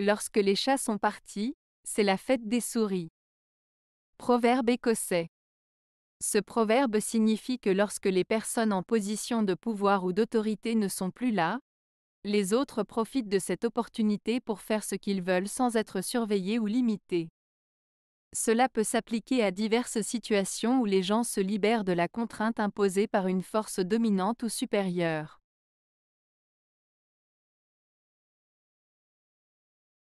Lorsque les chats sont partis, c'est la fête des souris. Proverbe écossais. Ce proverbe signifie que lorsque les personnes en position de pouvoir ou d'autorité ne sont plus là, les autres profitent de cette opportunité pour faire ce qu'ils veulent sans être surveillés ou limités. Cela peut s'appliquer à diverses situations où les gens se libèrent de la contrainte imposée par une force dominante ou supérieure.